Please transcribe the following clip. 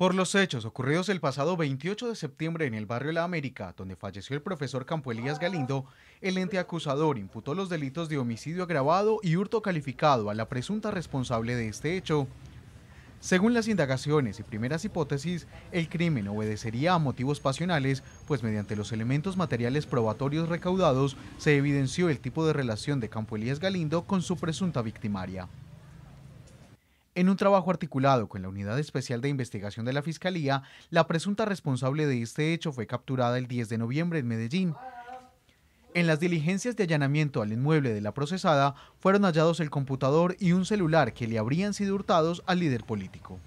Por los hechos ocurridos el pasado 28 de septiembre en el barrio La América, donde falleció el profesor Campo Elías Galindo, el ente acusador imputó los delitos de homicidio agravado y hurto calificado a la presunta responsable de este hecho. Según las indagaciones y primeras hipótesis, el crimen obedecería a motivos pasionales, pues mediante los elementos materiales probatorios recaudados se evidenció el tipo de relación de Campo Elías Galindo con su presunta victimaria. En un trabajo articulado con la Unidad Especial de Investigación de la Fiscalía, la presunta responsable de este hecho fue capturada el 10 de noviembre en Medellín. En las diligencias de allanamiento al inmueble de la procesada fueron hallados el computador y un celular que le habrían sido hurtados al líder político.